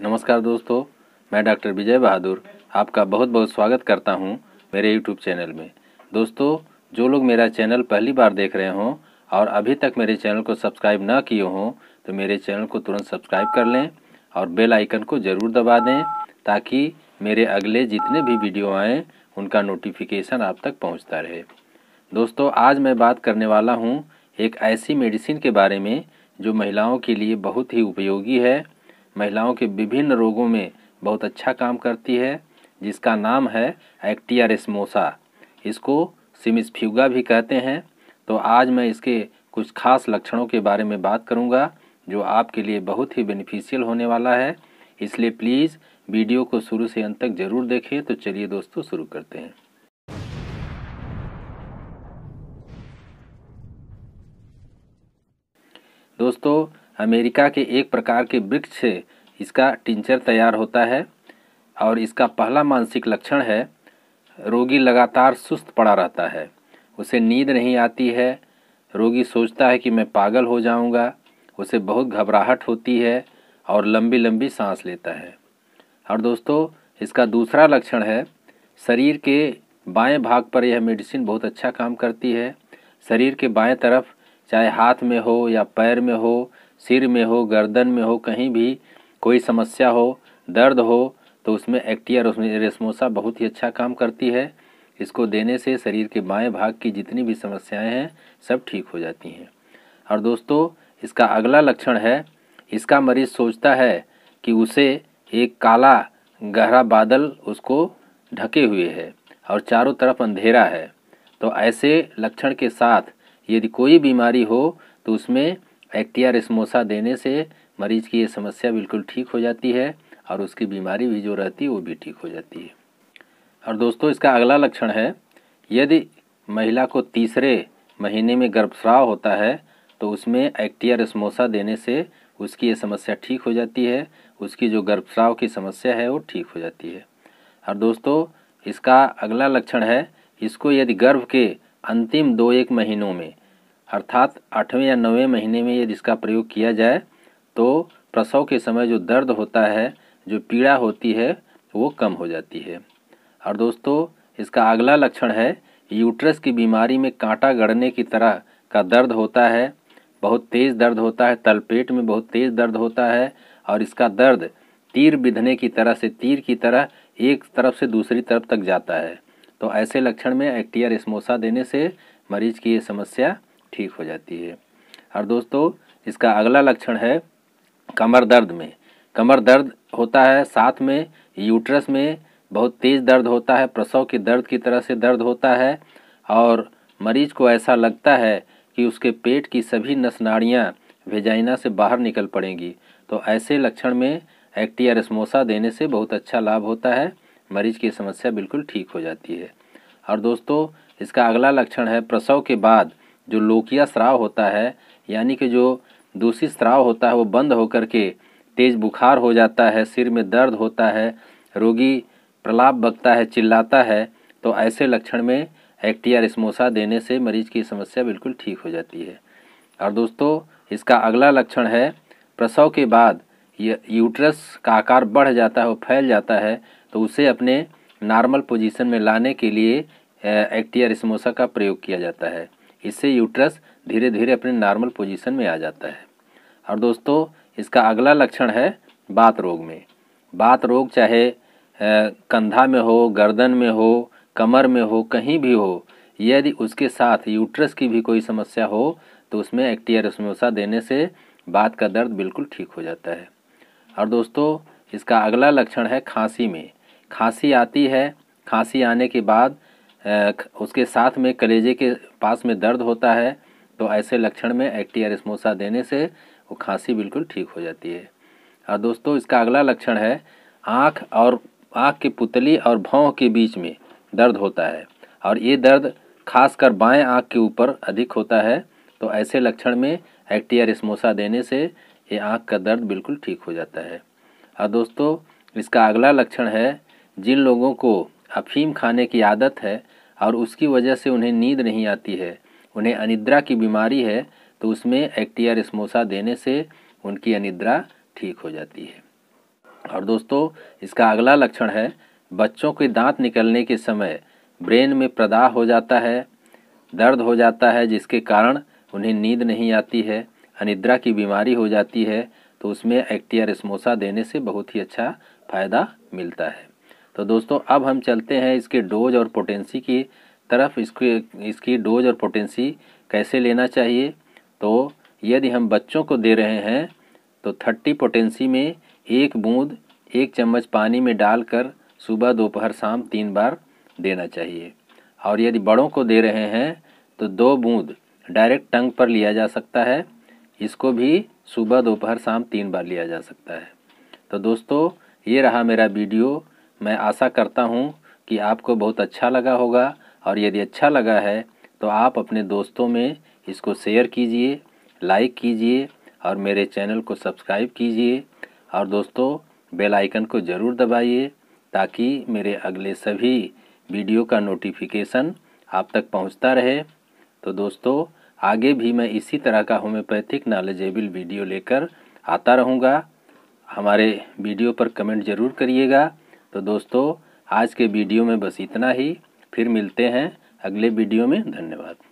नमस्कार दोस्तों मैं डॉक्टर विजय बहादुर आपका बहुत बहुत स्वागत करता हूं मेरे यूट्यूब चैनल में दोस्तों जो लोग मेरा चैनल पहली बार देख रहे हों और अभी तक मेरे चैनल को सब्सक्राइब ना किए हों तो मेरे चैनल को तुरंत सब्सक्राइब कर लें और बेल आइकन को ज़रूर दबा दें ताकि मेरे अगले जितने भी वीडियो आएँ उनका नोटिफिकेशन आप तक पहुँचता रहे दोस्तों आज मैं बात करने वाला हूँ एक ऐसी मेडिसिन के बारे में जो महिलाओं के लिए बहुत ही उपयोगी है महिलाओं के विभिन्न रोगों में बहुत अच्छा काम करती है जिसका नाम है एक्टिया रेस्मोसा इसको सिमिसफ्यूगा भी कहते हैं तो आज मैं इसके कुछ खास लक्षणों के बारे में बात करूंगा जो आपके लिए बहुत ही बेनिफिशियल होने वाला है इसलिए प्लीज़ वीडियो को शुरू से अंत तक ज़रूर देखें तो चलिए दोस्तों शुरू करते हैं दोस्तों अमेरिका के एक प्रकार के वृक्ष से इसका टिंचर तैयार होता है और इसका पहला मानसिक लक्षण है रोगी लगातार सुस्त पड़ा रहता है उसे नींद नहीं आती है रोगी सोचता है कि मैं पागल हो जाऊंगा उसे बहुत घबराहट होती है और लंबी लंबी सांस लेता है और दोस्तों इसका दूसरा लक्षण है शरीर के बाएं भाग पर यह मेडिसिन बहुत अच्छा काम करती है शरीर के बाएं तरफ चाहे हाथ में हो या पैर में हो सिर में हो गर्दन में हो कहीं भी कोई समस्या हो दर्द हो तो उसमें एक्टिया रेस्मोसा बहुत ही अच्छा काम करती है इसको देने से शरीर के बाएं भाग की जितनी भी समस्याएं हैं सब ठीक हो जाती हैं और दोस्तों इसका अगला लक्षण है इसका मरीज सोचता है कि उसे एक काला गहरा बादल उसको ढके हुए है और चारों तरफ अंधेरा है तो ऐसे लक्षण के साथ यदि कोई बीमारी हो तो उसमें एक्टिया स्मोसा देने से मरीज की ये समस्या बिल्कुल ठीक हो जाती है और उसकी बीमारी भी जो रहती है वो भी ठीक हो जाती है और दोस्तों इसका अगला लक्षण है यदि महिला को तीसरे महीने में गर्भस्राव होता है तो उसमें एक्टिया स्मोसा देने से उसकी ये समस्या ठीक हो जाती है उसकी जो गर्भस्राव की समस्या है वो ठीक हो जाती है और दोस्तों इसका अगला लक्षण है इसको यदि गर्भ के अंतिम दो एक महीनों में अर्थात आठवें या नौवें महीने में यदि इसका प्रयोग किया जाए तो प्रसव के समय जो दर्द होता है जो पीड़ा होती है वो कम हो जाती है और दोस्तों इसका अगला लक्षण है यूट्रस की बीमारी में कांटा गड़ने की तरह का दर्द होता है बहुत तेज़ दर्द होता है तलपेट में बहुत तेज़ दर्द होता है और इसका दर्द तीर बिधने की तरह से तीर की तरह एक तरफ से दूसरी तरफ तक जाता है तो ऐसे लक्षण में एक्टियर स्मोसा देने से मरीज की ये समस्या ठीक हो जाती है और दोस्तों इसका अगला लक्षण है कमर दर्द में कमर दर्द होता है साथ में यूट्रस में बहुत तेज़ दर्द होता है प्रसव के दर्द की तरह से दर्द होता है और मरीज को ऐसा लगता है कि उसके पेट की सभी नस नाड़ियाँ वेजाइना से बाहर निकल पड़ेंगी तो ऐसे लक्षण में एक्टिया रस्मोसा देने से बहुत अच्छा लाभ होता है मरीज की समस्या बिल्कुल ठीक हो जाती है और दोस्तों इसका अगला लक्षण है प्रसव के बाद जो लोकिया स्राव होता है यानी कि जो दूसरी स्राव होता है वो बंद होकर के तेज़ बुखार हो जाता है सिर में दर्द होता है रोगी प्रलाप बकता है चिल्लाता है तो ऐसे लक्षण में एक्टिया रिस्मोसा देने से मरीज की समस्या बिल्कुल ठीक हो जाती है और दोस्तों इसका अगला लक्षण है प्रसव के बाद यूट्रस का आकार बढ़ जाता है और फैल जाता है तो उसे अपने नॉर्मल पोजीशन में लाने के लिए एक्टिया रिस्मोसा का प्रयोग किया जाता है इससे यूट्रस धीरे धीरे अपने नॉर्मल पोजीशन में आ जाता है और दोस्तों इसका अगला लक्षण है बात रोग में बात रोग चाहे कंधा में हो गर्दन में हो कमर में हो कहीं भी हो यदि उसके साथ यूट्रस की भी कोई समस्या हो तो उसमें एक्टियर स्मोसा देने से बात का दर्द बिल्कुल ठीक हो जाता है और दोस्तों इसका अगला लक्षण है खांसी में खांसी आती है खांसी आने के बाद उसके साथ में कलेजे के पास में दर्द होता है तो ऐसे लक्षण में एक्टिया स्मोसा देने से वो खांसी बिल्कुल ठीक हो जाती है और दोस्तों इसका अगला लक्षण है आँख और आँख की पुतली और भाव के बीच में दर्द होता है और ये दर्द खासकर बाएं आँख के ऊपर अधिक होता है तो ऐसे लक्षण में एक्टिया स्मोसा देने से ये आँख का दर्द बिल्कुल ठीक हो जाता है और दोस्तों इसका अगला लक्षण है जिन लोगों को अफीम खाने की आदत है और उसकी वजह से उन्हें नींद नहीं आती है उन्हें अनिद्रा की बीमारी है तो उसमें एक्टिया स्मोसा देने से उनकी अनिद्रा ठीक हो जाती है और दोस्तों इसका अगला लक्षण है बच्चों के दांत निकलने के समय ब्रेन में प्रदाह हो जाता है दर्द हो जाता है जिसके कारण उन्हें नींद नहीं आती है अनिद्रा की बीमारी हो जाती है तो उसमें एक्टिया स्मोसा देने से बहुत ही अच्छा फ़ायदा मिलता है तो दोस्तों अब हम चलते हैं इसके डोज और पोटेंसी की तरफ इसके इसकी डोज और पोटेंसी कैसे लेना चाहिए तो यदि हम बच्चों को दे रहे हैं तो थर्टी पोटेंसी में एक बूंद एक चम्मच पानी में डालकर सुबह दोपहर शाम तीन बार देना चाहिए और यदि बड़ों को दे रहे हैं तो दो बूंद डायरेक्ट टंग पर लिया जा सकता है इसको भी सुबह दोपहर शाम तीन बार लिया जा सकता है तो दोस्तों ये रहा मेरा वीडियो मैं आशा करता हूँ कि आपको बहुत अच्छा लगा होगा और यदि अच्छा लगा है तो आप अपने दोस्तों में इसको शेयर कीजिए लाइक कीजिए और मेरे चैनल को सब्सक्राइब कीजिए और दोस्तों बेल आइकन को ज़रूर दबाइए ताकि मेरे अगले सभी वीडियो का नोटिफिकेशन आप तक पहुंचता रहे तो दोस्तों आगे भी मैं इसी तरह का होम्योपैथिक नॉलेजेबल वीडियो लेकर आता रहूँगा हमारे वीडियो पर कमेंट ज़रूर करिएगा तो दोस्तों आज के वीडियो में बस इतना ही फिर मिलते हैं अगले वीडियो में धन्यवाद